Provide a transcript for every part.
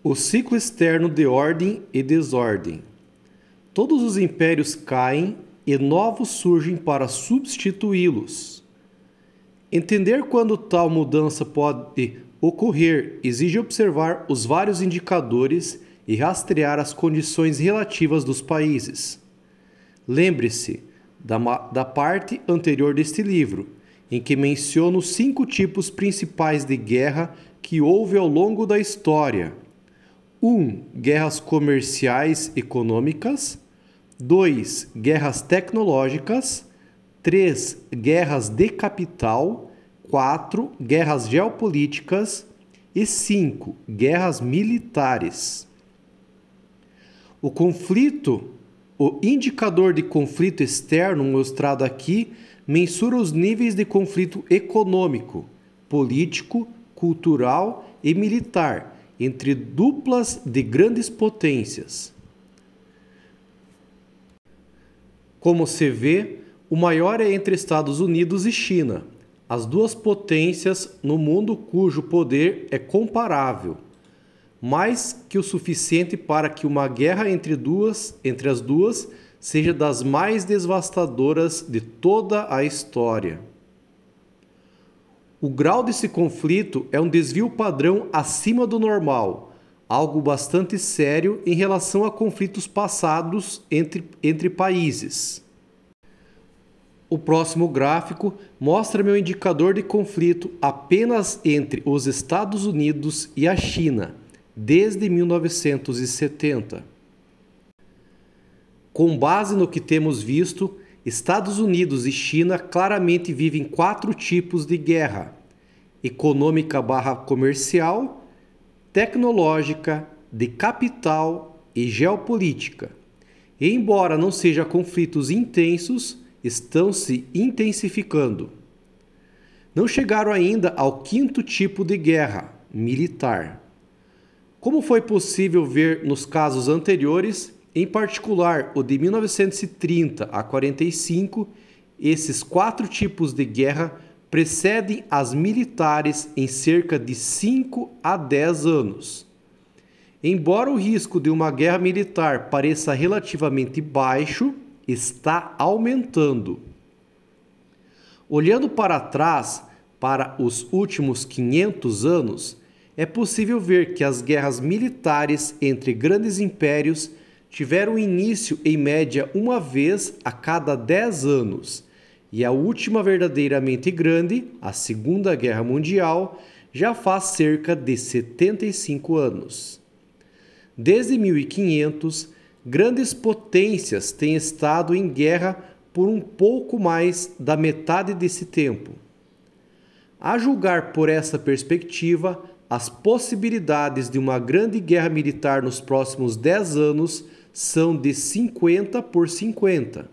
O ciclo externo de ordem e desordem. Todos os impérios caem e novos surgem para substituí-los. Entender quando tal mudança pode ocorrer exige observar os vários indicadores e rastrear as condições relativas dos países. Lembre-se da, da parte anterior deste livro, em que menciono cinco tipos principais de guerra que houve ao longo da história. 1. Guerras comerciais econômicas. 2. Guerras tecnológicas. 3. Guerras de capital. 4. Guerras geopolíticas. E 5. Guerras militares. O conflito, o indicador de conflito externo mostrado aqui, mensura os níveis de conflito econômico, político, cultural e militar entre duplas de grandes potências. Como se vê, o maior é entre Estados Unidos e China, as duas potências no mundo cujo poder é comparável, mais que o suficiente para que uma guerra entre duas, entre as duas, seja das mais devastadoras de toda a história. O grau desse conflito é um desvio padrão acima do normal, algo bastante sério em relação a conflitos passados entre, entre países. O próximo gráfico mostra meu indicador de conflito apenas entre os Estados Unidos e a China, desde 1970. Com base no que temos visto, Estados Unidos e China claramente vivem quatro tipos de guerra: econômica barra comercial, tecnológica, de capital e geopolítica. E embora não sejam conflitos intensos, estão se intensificando. Não chegaram ainda ao quinto tipo de guerra, militar. Como foi possível ver nos casos anteriores, em particular, o de 1930 a 45, esses quatro tipos de guerra precedem as militares em cerca de 5 a 10 anos. Embora o risco de uma guerra militar pareça relativamente baixo, está aumentando. Olhando para trás, para os últimos 500 anos, é possível ver que as guerras militares entre grandes impérios tiveram início em média uma vez a cada 10 anos, e a última verdadeiramente grande, a Segunda Guerra Mundial, já faz cerca de 75 anos. Desde 1500, grandes potências têm estado em guerra por um pouco mais da metade desse tempo. A julgar por essa perspectiva, as possibilidades de uma grande guerra militar nos próximos 10 anos são de 50 por 50.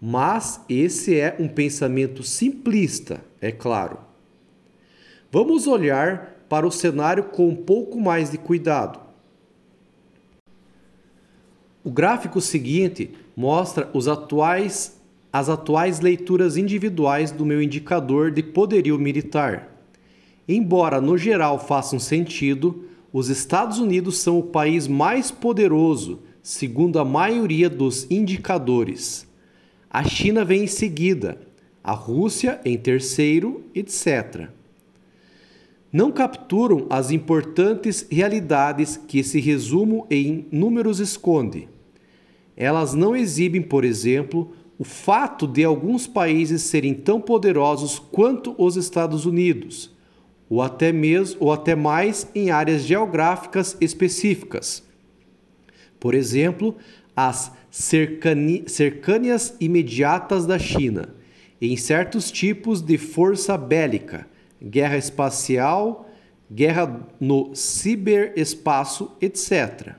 Mas esse é um pensamento simplista, é claro. Vamos olhar para o cenário com um pouco mais de cuidado. O gráfico seguinte mostra atuais, as atuais leituras individuais do meu indicador de poderio militar. Embora no geral façam sentido, os Estados Unidos são o país mais poderoso, segundo a maioria dos indicadores. A China vem em seguida, a Rússia em terceiro, etc. Não capturam as importantes realidades que esse resumo em números esconde. Elas não exibem, por exemplo, o fato de alguns países serem tão poderosos quanto os Estados Unidos ou até mesmo ou até mais em áreas geográficas específicas. Por exemplo, as cercanias imediatas da China, em certos tipos de força bélica, guerra espacial, guerra no ciberespaço, etc.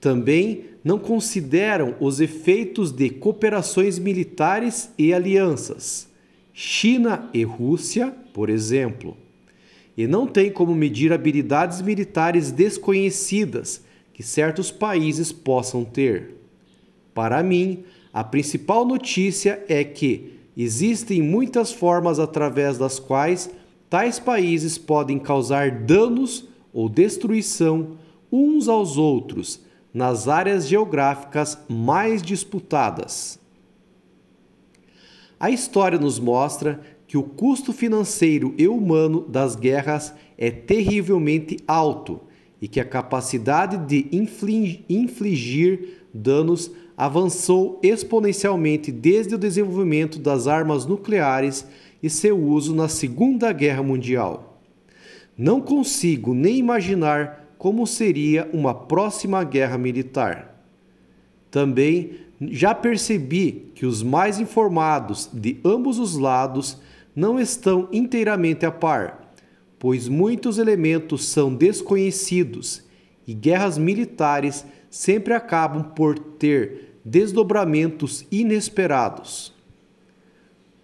Também não consideram os efeitos de cooperações militares e alianças. China e Rússia, por exemplo, e não tem como medir habilidades militares desconhecidas que certos países possam ter. Para mim, a principal notícia é que existem muitas formas através das quais tais países podem causar danos ou destruição uns aos outros nas áreas geográficas mais disputadas. A história nos mostra que o custo financeiro e humano das guerras é terrivelmente alto e que a capacidade de infligir danos avançou exponencialmente desde o desenvolvimento das armas nucleares e seu uso na Segunda Guerra Mundial. Não consigo nem imaginar como seria uma próxima guerra militar. Também já percebi que os mais informados de ambos os lados não estão inteiramente a par, pois muitos elementos são desconhecidos e guerras militares sempre acabam por ter desdobramentos inesperados.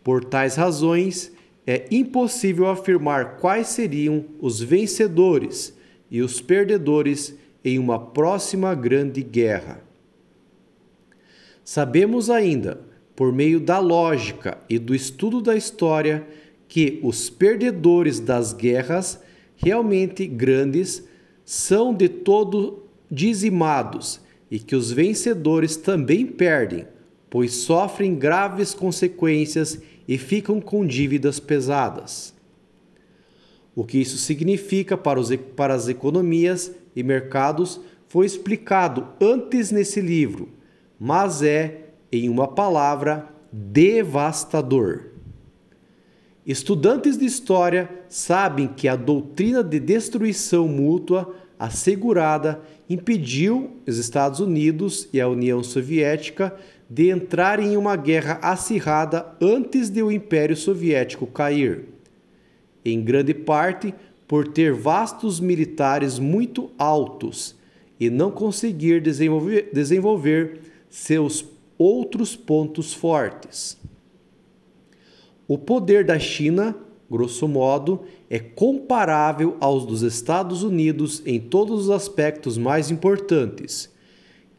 Por tais razões, é impossível afirmar quais seriam os vencedores e os perdedores em uma próxima grande guerra. Sabemos ainda por meio da lógica e do estudo da história, que os perdedores das guerras realmente grandes são de todo dizimados e que os vencedores também perdem, pois sofrem graves consequências e ficam com dívidas pesadas. O que isso significa para, os, para as economias e mercados foi explicado antes nesse livro, mas é em uma palavra, devastador. Estudantes de história sabem que a doutrina de destruição mútua assegurada impediu os Estados Unidos e a União Soviética de entrarem em uma guerra acirrada antes de o Império Soviético cair. Em grande parte por ter vastos militares muito altos e não conseguir desenvolver, desenvolver seus outros pontos fortes. O poder da China, grosso modo, é comparável aos dos Estados Unidos em todos os aspectos mais importantes,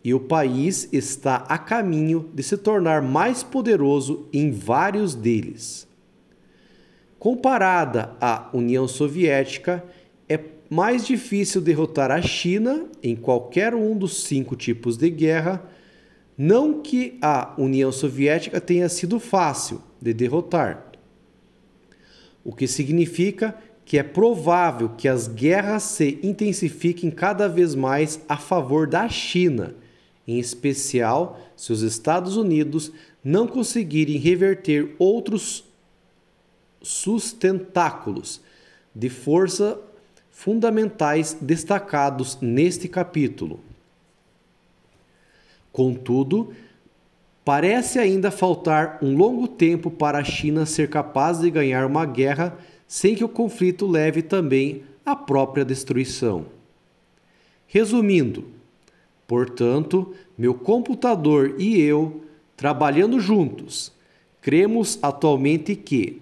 e o país está a caminho de se tornar mais poderoso em vários deles. Comparada à União Soviética, é mais difícil derrotar a China em qualquer um dos cinco tipos de guerra não que a União Soviética tenha sido fácil de derrotar, o que significa que é provável que as guerras se intensifiquem cada vez mais a favor da China, em especial se os Estados Unidos não conseguirem reverter outros sustentáculos de força fundamentais destacados neste capítulo. Contudo, parece ainda faltar um longo tempo para a China ser capaz de ganhar uma guerra sem que o conflito leve também à própria destruição. Resumindo, portanto, meu computador e eu, trabalhando juntos, cremos atualmente que,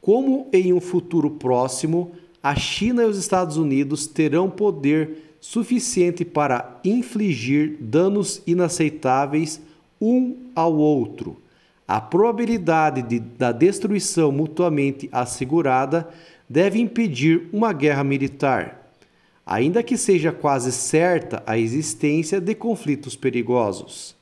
como em um futuro próximo, a China e os Estados Unidos terão poder suficiente para infligir danos inaceitáveis um ao outro. A probabilidade de, da destruição mutuamente assegurada deve impedir uma guerra militar, ainda que seja quase certa a existência de conflitos perigosos.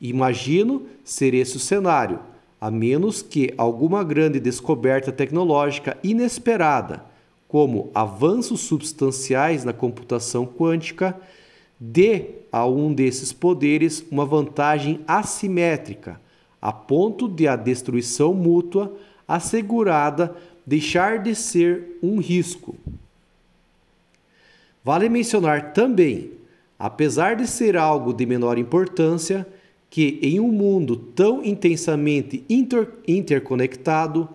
Imagino ser esse o cenário, a menos que alguma grande descoberta tecnológica inesperada como avanços substanciais na computação quântica, dê a um desses poderes uma vantagem assimétrica, a ponto de a destruição mútua assegurada deixar de ser um risco. Vale mencionar também, apesar de ser algo de menor importância, que em um mundo tão intensamente inter interconectado,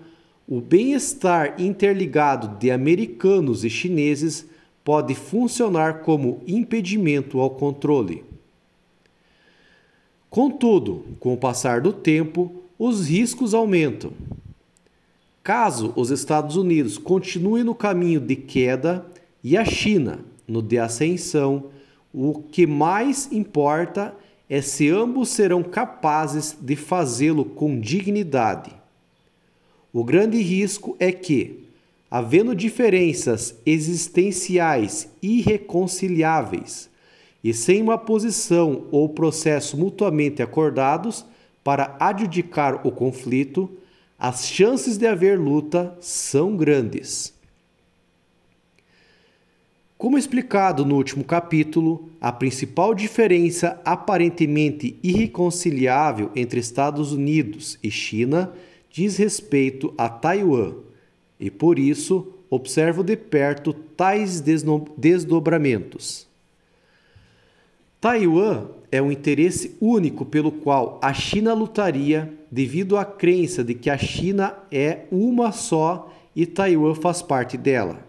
o bem-estar interligado de americanos e chineses pode funcionar como impedimento ao controle. Contudo, com o passar do tempo, os riscos aumentam. Caso os Estados Unidos continuem no caminho de queda e a China no de ascensão, o que mais importa é se ambos serão capazes de fazê-lo com dignidade. O grande risco é que, havendo diferenças existenciais irreconciliáveis e sem uma posição ou processo mutuamente acordados para adjudicar o conflito, as chances de haver luta são grandes. Como explicado no último capítulo, a principal diferença aparentemente irreconciliável entre Estados Unidos e China diz respeito a Taiwan e, por isso, observo de perto tais desdobramentos. Taiwan é um interesse único pelo qual a China lutaria devido à crença de que a China é uma só e Taiwan faz parte dela.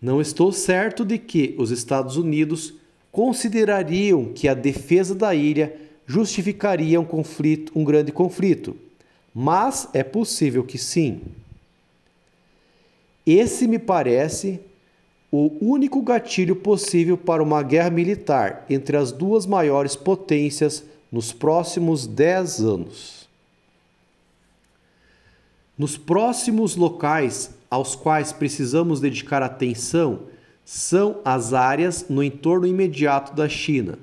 Não estou certo de que os Estados Unidos considerariam que a defesa da ilha justificaria um conflito, um grande conflito mas é possível que sim. Esse me parece o único gatilho possível para uma guerra militar entre as duas maiores potências nos próximos 10 anos. Nos próximos locais aos quais precisamos dedicar atenção são as áreas no entorno imediato da China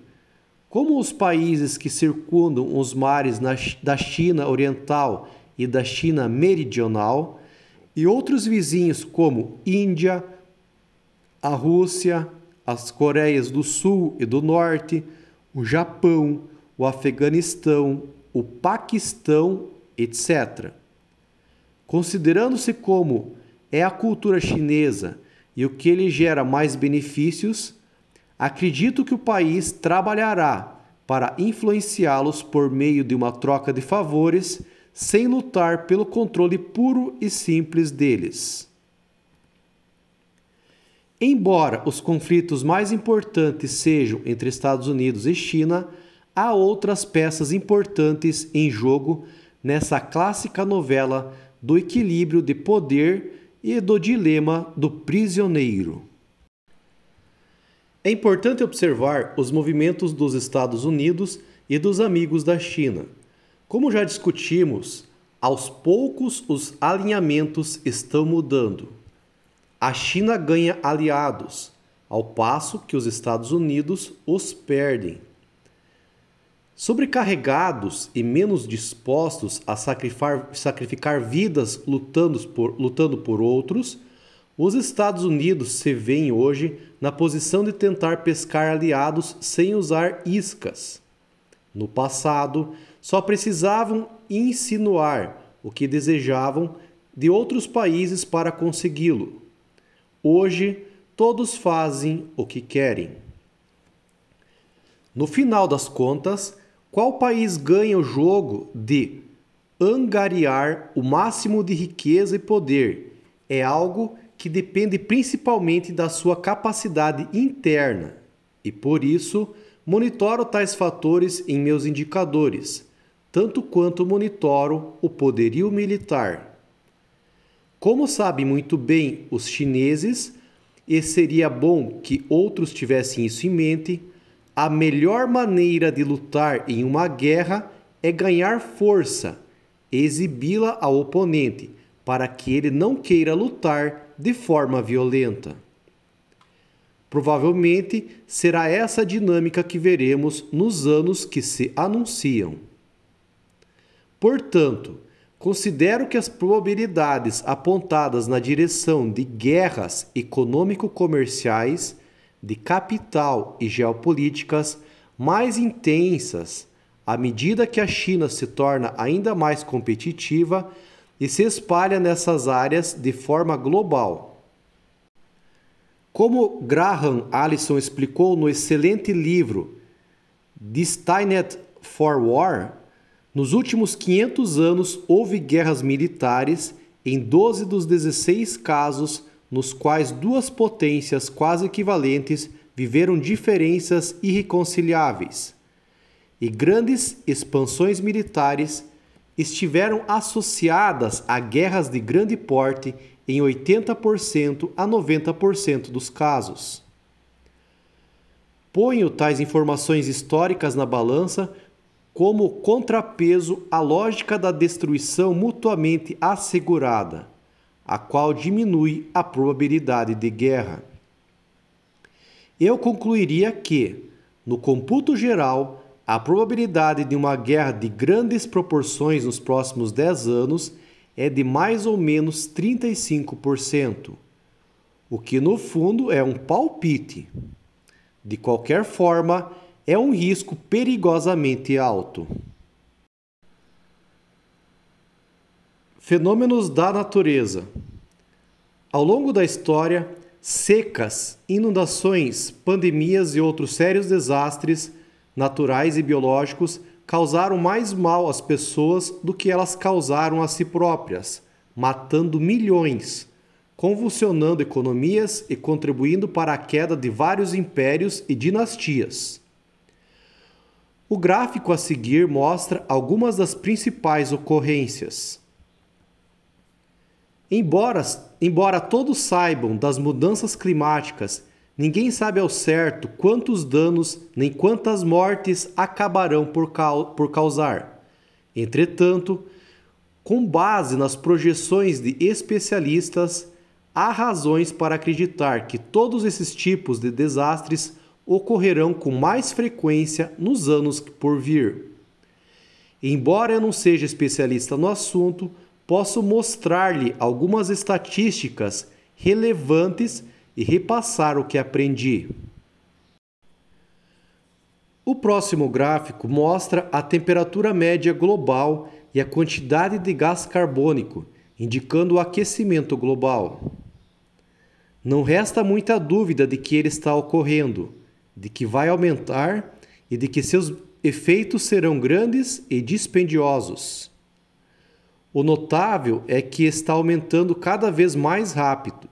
como os países que circundam os mares da China Oriental e da China Meridional, e outros vizinhos como Índia, a Rússia, as Coreias do Sul e do Norte, o Japão, o Afeganistão, o Paquistão, etc. Considerando-se como é a cultura chinesa e o que lhe gera mais benefícios, Acredito que o país trabalhará para influenciá-los por meio de uma troca de favores sem lutar pelo controle puro e simples deles. Embora os conflitos mais importantes sejam entre Estados Unidos e China, há outras peças importantes em jogo nessa clássica novela do equilíbrio de poder e do dilema do prisioneiro. É importante observar os movimentos dos Estados Unidos e dos amigos da China. Como já discutimos, aos poucos os alinhamentos estão mudando. A China ganha aliados, ao passo que os Estados Unidos os perdem. Sobrecarregados e menos dispostos a sacrificar, sacrificar vidas lutando por, lutando por outros, os Estados Unidos se veem hoje na posição de tentar pescar aliados sem usar iscas. No passado, só precisavam insinuar o que desejavam de outros países para consegui-lo. Hoje, todos fazem o que querem. No final das contas, qual país ganha o jogo de angariar o máximo de riqueza e poder? É algo que depende principalmente da sua capacidade interna e, por isso, monitoro tais fatores em meus indicadores, tanto quanto monitoro o poderio militar. Como sabem muito bem os chineses, e seria bom que outros tivessem isso em mente, a melhor maneira de lutar em uma guerra é ganhar força, exibi-la ao oponente, para que ele não queira lutar de forma violenta. Provavelmente será essa dinâmica que veremos nos anos que se anunciam. Portanto, considero que as probabilidades apontadas na direção de guerras econômico-comerciais, de capital e geopolíticas mais intensas à medida que a China se torna ainda mais competitiva e se espalha nessas áreas de forma global. Como Graham Allison explicou no excelente livro Destined for War, nos últimos 500 anos houve guerras militares em 12 dos 16 casos nos quais duas potências quase equivalentes viveram diferenças irreconciliáveis. E grandes expansões militares estiveram associadas a guerras de grande porte em 80% a 90% dos casos. Ponho tais informações históricas na balança como contrapeso à lógica da destruição mutuamente assegurada, a qual diminui a probabilidade de guerra. Eu concluiria que, no computo geral, a probabilidade de uma guerra de grandes proporções nos próximos 10 anos é de mais ou menos 35%, o que no fundo é um palpite. De qualquer forma, é um risco perigosamente alto. Fenômenos da natureza. Ao longo da história, secas, inundações, pandemias e outros sérios desastres naturais e biológicos causaram mais mal às pessoas do que elas causaram a si próprias, matando milhões, convulsionando economias e contribuindo para a queda de vários impérios e dinastias. O gráfico a seguir mostra algumas das principais ocorrências. Embora, embora todos saibam das mudanças climáticas Ninguém sabe ao certo quantos danos nem quantas mortes acabarão por, por causar. Entretanto, com base nas projeções de especialistas, há razões para acreditar que todos esses tipos de desastres ocorrerão com mais frequência nos anos por vir. Embora eu não seja especialista no assunto, posso mostrar-lhe algumas estatísticas relevantes e repassar o que aprendi. O próximo gráfico mostra a temperatura média global e a quantidade de gás carbônico, indicando o aquecimento global. Não resta muita dúvida de que ele está ocorrendo, de que vai aumentar e de que seus efeitos serão grandes e dispendiosos. O notável é que está aumentando cada vez mais rápido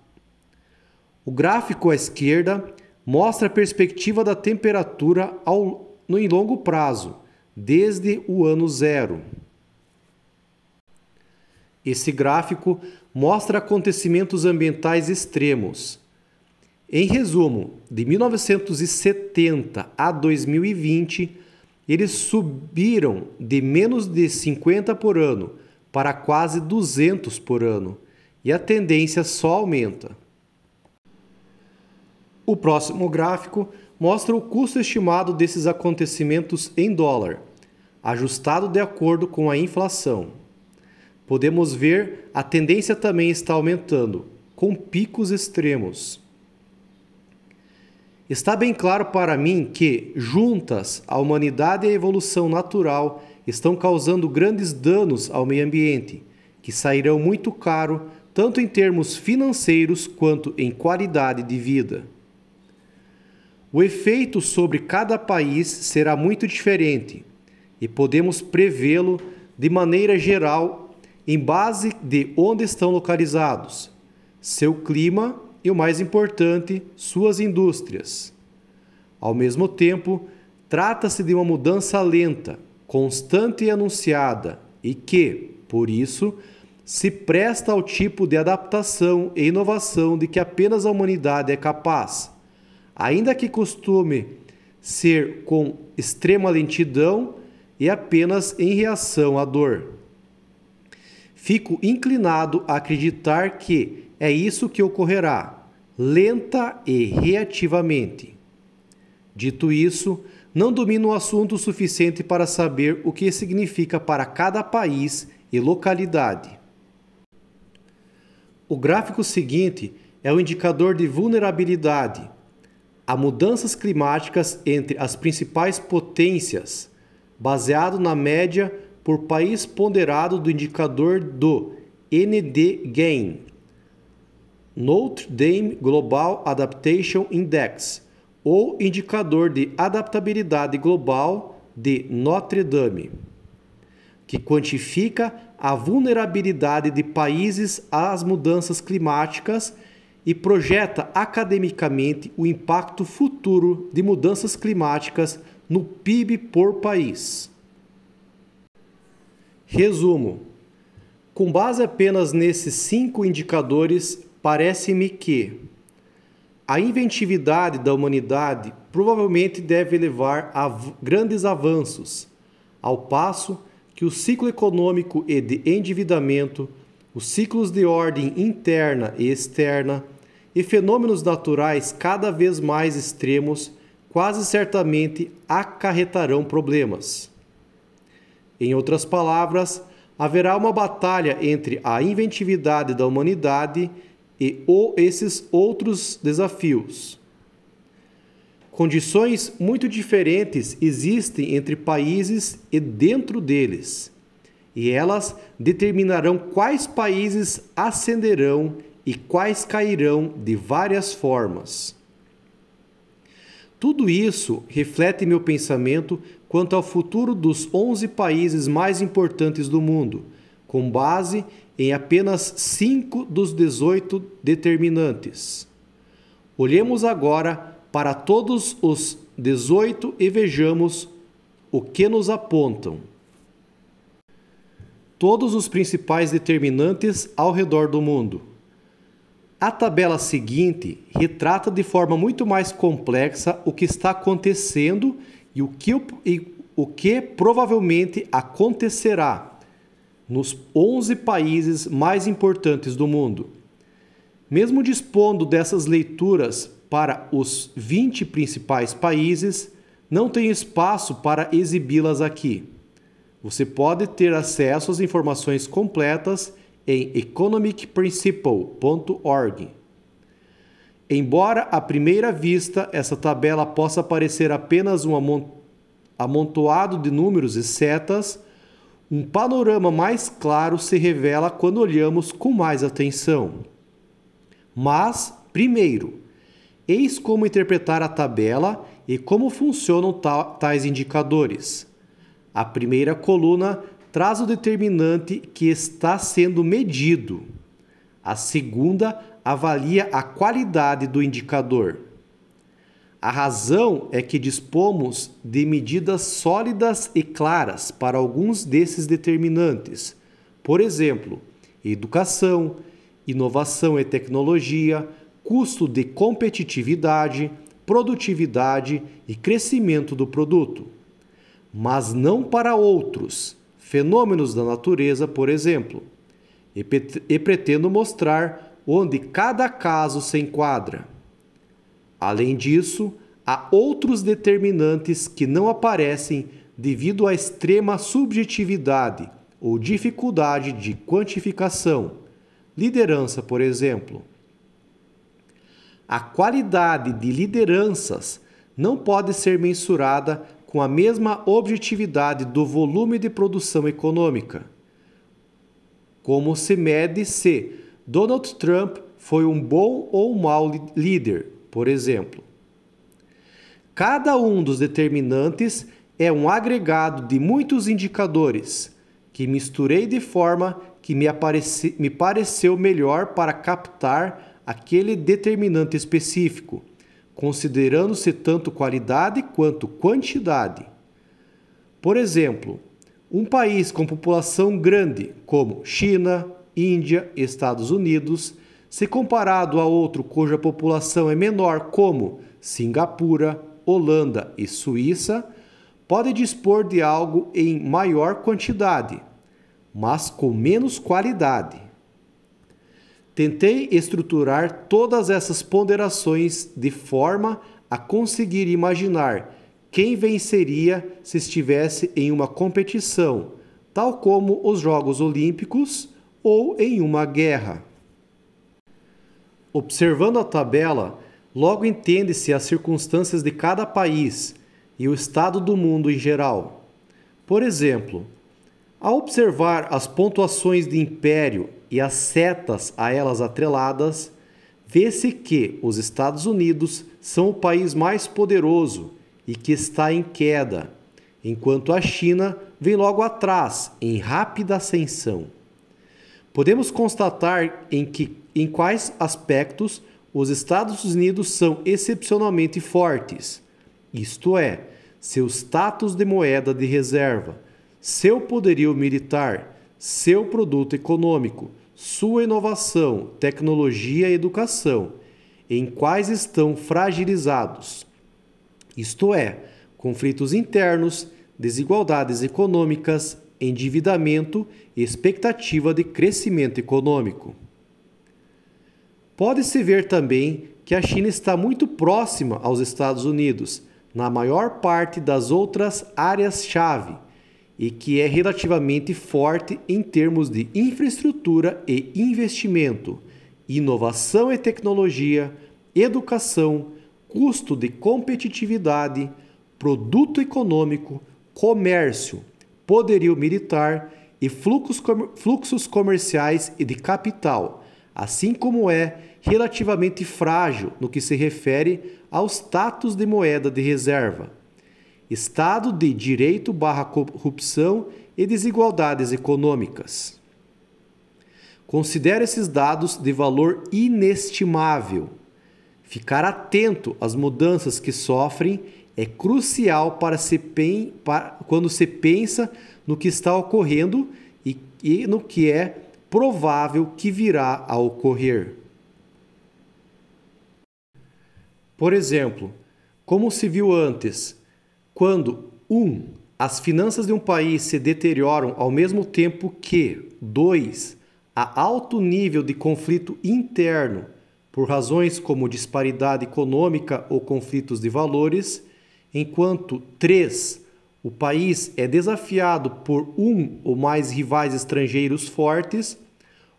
o gráfico à esquerda mostra a perspectiva da temperatura ao, no, em longo prazo, desde o ano zero. Esse gráfico mostra acontecimentos ambientais extremos. Em resumo, de 1970 a 2020, eles subiram de menos de 50 por ano para quase 200 por ano, e a tendência só aumenta. O próximo gráfico mostra o custo estimado desses acontecimentos em dólar, ajustado de acordo com a inflação. Podemos ver a tendência também está aumentando, com picos extremos. Está bem claro para mim que, juntas, a humanidade e a evolução natural estão causando grandes danos ao meio ambiente, que sairão muito caro tanto em termos financeiros quanto em qualidade de vida. O efeito sobre cada país será muito diferente e podemos prevê-lo de maneira geral em base de onde estão localizados, seu clima e, o mais importante, suas indústrias. Ao mesmo tempo, trata-se de uma mudança lenta, constante e anunciada e que, por isso, se presta ao tipo de adaptação e inovação de que apenas a humanidade é capaz ainda que costume ser com extrema lentidão e apenas em reação à dor. Fico inclinado a acreditar que é isso que ocorrerá, lenta e reativamente. Dito isso, não domino o assunto o suficiente para saber o que significa para cada país e localidade. O gráfico seguinte é o indicador de vulnerabilidade a mudanças climáticas entre as principais potências, baseado na média por país ponderado do indicador do ND Gain, Notre Dame Global Adaptation Index, ou indicador de adaptabilidade global de Notre Dame, que quantifica a vulnerabilidade de países às mudanças climáticas e projeta academicamente o impacto futuro de mudanças climáticas no PIB por país. Resumo: com base apenas nesses cinco indicadores, parece-me que a inventividade da humanidade provavelmente deve levar a grandes avanços, ao passo que o ciclo econômico e de endividamento os ciclos de ordem interna e externa e fenômenos naturais cada vez mais extremos quase certamente acarretarão problemas. Em outras palavras, haverá uma batalha entre a inventividade da humanidade e ou esses outros desafios. Condições muito diferentes existem entre países e dentro deles e elas determinarão quais países ascenderão e quais cairão de várias formas. Tudo isso reflete meu pensamento quanto ao futuro dos 11 países mais importantes do mundo, com base em apenas 5 dos 18 determinantes. Olhemos agora para todos os 18 e vejamos o que nos apontam todos os principais determinantes ao redor do mundo. A tabela seguinte retrata de forma muito mais complexa o que está acontecendo e o que, e, o que provavelmente acontecerá nos 11 países mais importantes do mundo. Mesmo dispondo dessas leituras para os 20 principais países, não tenho espaço para exibi-las aqui. Você pode ter acesso às informações completas em economicprinciple.org. Embora à primeira vista essa tabela possa parecer apenas um amontoado de números e setas, um panorama mais claro se revela quando olhamos com mais atenção. Mas, primeiro, eis como interpretar a tabela e como funcionam tais indicadores. A primeira coluna traz o determinante que está sendo medido. A segunda avalia a qualidade do indicador. A razão é que dispomos de medidas sólidas e claras para alguns desses determinantes. Por exemplo, educação, inovação e tecnologia, custo de competitividade, produtividade e crescimento do produto mas não para outros, fenômenos da natureza, por exemplo, e, e pretendo mostrar onde cada caso se enquadra. Além disso, há outros determinantes que não aparecem devido à extrema subjetividade ou dificuldade de quantificação, liderança, por exemplo. A qualidade de lideranças não pode ser mensurada com a mesma objetividade do volume de produção econômica. Como se mede se Donald Trump foi um bom ou mau líder, por exemplo. Cada um dos determinantes é um agregado de muitos indicadores que misturei de forma que me, apareci, me pareceu melhor para captar aquele determinante específico considerando-se tanto qualidade quanto quantidade. Por exemplo, um país com população grande, como China, Índia, Estados Unidos, se comparado a outro cuja população é menor, como Singapura, Holanda e Suíça, pode dispor de algo em maior quantidade, mas com menos qualidade. Tentei estruturar todas essas ponderações de forma a conseguir imaginar quem venceria se estivesse em uma competição, tal como os Jogos Olímpicos ou em uma guerra. Observando a tabela, logo entende-se as circunstâncias de cada país e o estado do mundo em geral. Por exemplo, ao observar as pontuações de império e as setas a elas atreladas, vê-se que os Estados Unidos são o país mais poderoso e que está em queda, enquanto a China vem logo atrás, em rápida ascensão. Podemos constatar em, que, em quais aspectos os Estados Unidos são excepcionalmente fortes, isto é, seu status de moeda de reserva seu poderio militar, seu produto econômico, sua inovação, tecnologia e educação, em quais estão fragilizados. Isto é, conflitos internos, desigualdades econômicas, endividamento e expectativa de crescimento econômico. Pode-se ver também que a China está muito próxima aos Estados Unidos na maior parte das outras áreas-chave e que é relativamente forte em termos de infraestrutura e investimento, inovação e tecnologia, educação, custo de competitividade, produto econômico, comércio, poderio militar e fluxos, comerciais e de capital, assim como é relativamente frágil no que se refere ao status de moeda de reserva. Estado de Direito barra corrupção e desigualdades econômicas. Considere esses dados de valor inestimável. Ficar atento às mudanças que sofrem é crucial para se pen, para, quando se pensa no que está ocorrendo e, e no que é provável que virá a ocorrer. Por exemplo, como se viu antes, quando 1. Um, as finanças de um país se deterioram ao mesmo tempo que 2. Há alto nível de conflito interno por razões como disparidade econômica ou conflitos de valores, enquanto 3. O país é desafiado por um ou mais rivais estrangeiros fortes.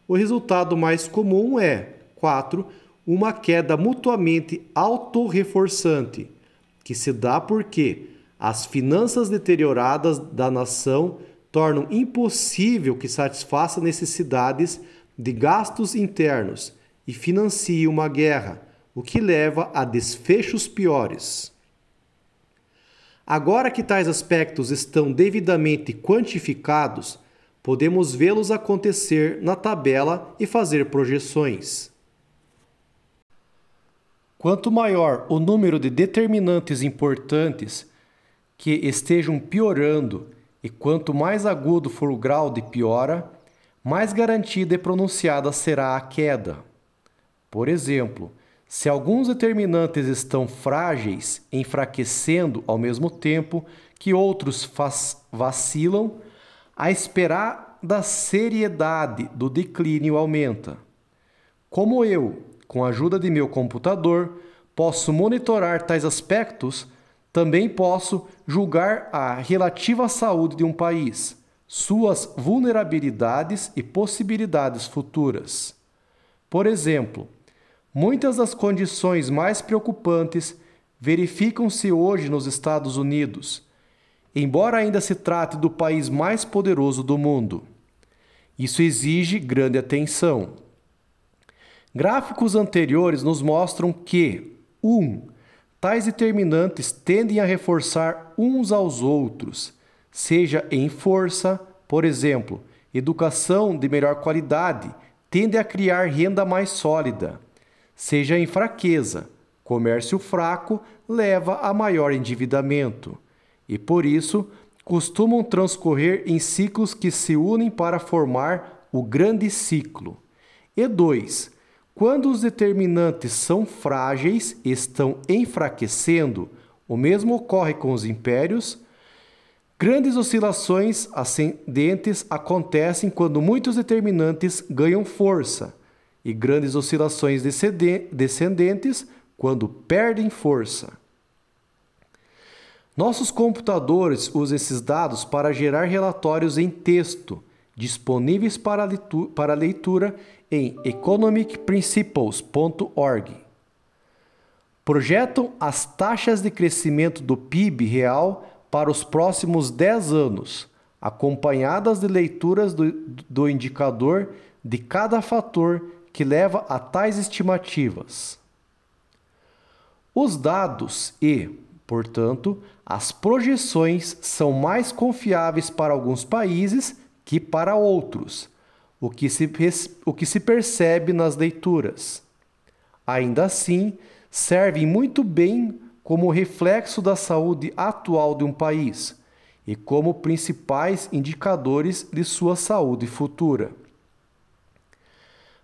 O resultado mais comum é 4. Uma queda mutuamente autorreforçante, que se dá porque as finanças deterioradas da nação tornam impossível que satisfaça necessidades de gastos internos e financie uma guerra, o que leva a desfechos piores. Agora que tais aspectos estão devidamente quantificados, podemos vê-los acontecer na tabela e fazer projeções. Quanto maior o número de determinantes importantes, que estejam piorando, e quanto mais agudo for o grau de piora, mais garantida e pronunciada será a queda. Por exemplo, se alguns determinantes estão frágeis, enfraquecendo ao mesmo tempo que outros vacilam, a esperada seriedade do declínio aumenta. Como eu, com a ajuda de meu computador, posso monitorar tais aspectos, também posso julgar a relativa saúde de um país, suas vulnerabilidades e possibilidades futuras. Por exemplo, muitas das condições mais preocupantes verificam-se hoje nos Estados Unidos, embora ainda se trate do país mais poderoso do mundo. Isso exige grande atenção. Gráficos anteriores nos mostram que 1. Um, Tais determinantes tendem a reforçar uns aos outros, seja em força, por exemplo, educação de melhor qualidade tende a criar renda mais sólida, seja em fraqueza, comércio fraco leva a maior endividamento, e por isso costumam transcorrer em ciclos que se unem para formar o grande ciclo. E 2. Quando os determinantes são frágeis, estão enfraquecendo, o mesmo ocorre com os impérios. Grandes oscilações ascendentes acontecem quando muitos determinantes ganham força, e grandes oscilações descendentes quando perdem força. Nossos computadores usam esses dados para gerar relatórios em texto, disponíveis para, leitura em economicprinciples.org. Projetam as taxas de crescimento do PIB real para os próximos 10 anos, acompanhadas de leituras do, do indicador de cada fator que leva a tais estimativas. Os dados e, portanto, as projeções são mais confiáveis para alguns países que para outros o que se, o que se percebe nas leituras. Ainda assim, servem muito bem como reflexo da saúde atual de um país e como principais indicadores de sua saúde futura.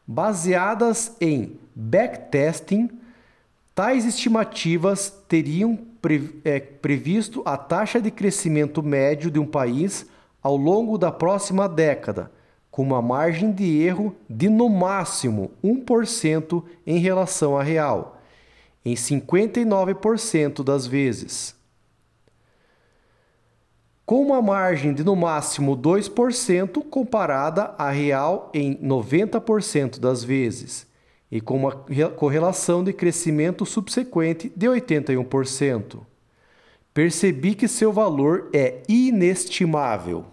Baseadas em backtesting, tais estimativas teriam é, previsto a taxa de crescimento médio de um país ao longo da próxima década com uma margem de erro de no máximo 1% em relação à real, em 59% das vezes. Com uma margem de no máximo 2% comparada à real em 90% das vezes, e com uma correlação de crescimento subsequente de 81%. Percebi que seu valor é inestimável.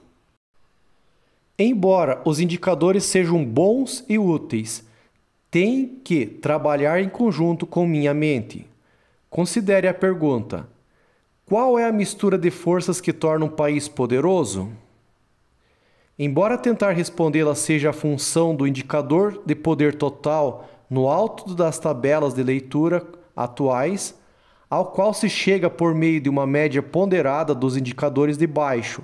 Embora os indicadores sejam bons e úteis, tem que trabalhar em conjunto com minha mente. Considere a pergunta: qual é a mistura de forças que torna um país poderoso? Embora tentar respondê-la seja a função do indicador de poder total no alto das tabelas de leitura atuais, ao qual se chega por meio de uma média ponderada dos indicadores de baixo,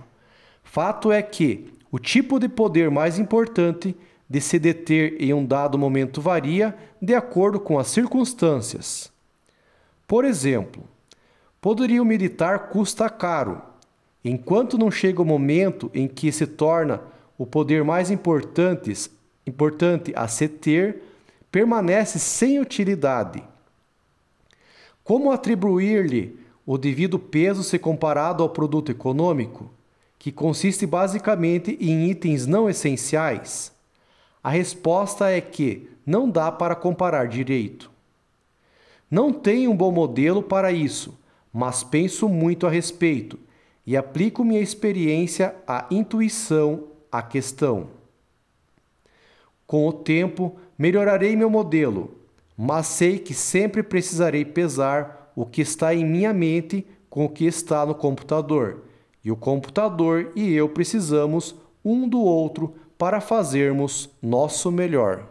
fato é que o tipo de poder mais importante de se deter em um dado momento varia de acordo com as circunstâncias. Por exemplo, poderio meditar custa caro, enquanto não chega o momento em que se torna o poder mais importante a se ter, permanece sem utilidade. Como atribuir-lhe o devido peso se comparado ao produto econômico? que consiste basicamente em itens não essenciais? A resposta é que não dá para comparar direito. Não tenho um bom modelo para isso, mas penso muito a respeito e aplico minha experiência à intuição à questão. Com o tempo, melhorarei meu modelo, mas sei que sempre precisarei pesar o que está em minha mente com o que está no computador e o computador e eu precisamos um do outro para fazermos nosso melhor.